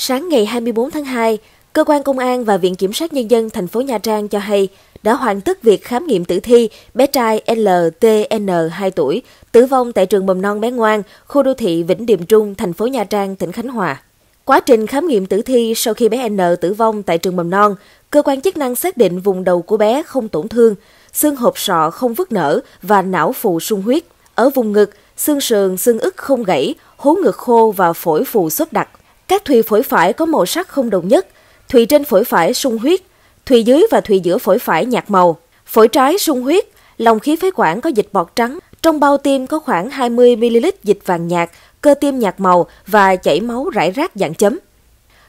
Sáng ngày 24 tháng 2, cơ quan công an và Viện kiểm sát nhân dân thành phố Nha Trang cho hay đã hoàn tất việc khám nghiệm tử thi bé trai LTN 2 tuổi tử vong tại trường mầm non bé ngoan, khu đô thị Vĩnh Điềm Trung, thành phố Nha Trang, tỉnh Khánh Hòa. Quá trình khám nghiệm tử thi sau khi bé N tử vong tại trường mầm non, cơ quan chức năng xác định vùng đầu của bé không tổn thương, xương hộp sọ không vứt nở và não phù sung huyết. Ở vùng ngực, xương sườn, xương ức không gãy, hố ngực khô và phổi phù xốp đặc. Các thùy phổi phải có màu sắc không đồng nhất, thùy trên phổi phải sung huyết, thùy dưới và thùy giữa phổi phải nhạt màu. Phổi trái sung huyết, lòng khí phế quản có dịch bọt trắng, trong bao tim có khoảng 20ml dịch vàng nhạt, cơ tim nhạt màu và chảy máu rải rác dạng chấm.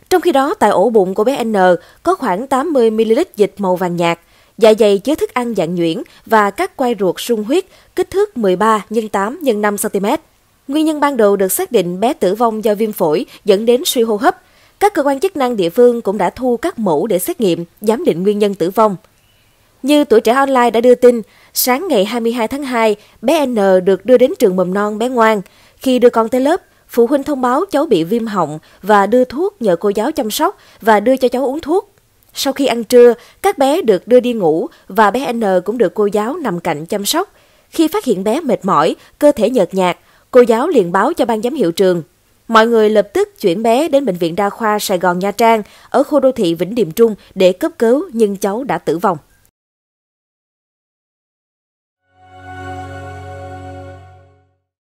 Trong khi đó, tại ổ bụng của bé N có khoảng 80ml dịch màu vàng nhạt, dạ dày chứa thức ăn dạng nhuyễn và các quai ruột sung huyết kích thước 13 x 8 x 5 cm. Nguyên nhân ban đầu được xác định bé tử vong do viêm phổi dẫn đến suy hô hấp. Các cơ quan chức năng địa phương cũng đã thu các mẫu để xét nghiệm, giám định nguyên nhân tử vong. Như tuổi trẻ online đã đưa tin, sáng ngày 22 tháng 2, bé N được đưa đến trường mầm non bé ngoan. Khi đưa con tới lớp, phụ huynh thông báo cháu bị viêm họng và đưa thuốc nhờ cô giáo chăm sóc và đưa cho cháu uống thuốc. Sau khi ăn trưa, các bé được đưa đi ngủ và bé N cũng được cô giáo nằm cạnh chăm sóc. Khi phát hiện bé mệt mỏi, cơ thể nhợt nhạt, Cô giáo liền báo cho ban giám hiệu trường. Mọi người lập tức chuyển bé đến Bệnh viện Đa khoa Sài Gòn Nha Trang ở khu đô thị Vĩnh Điềm Trung để cấp cứu nhưng cháu đã tử vong.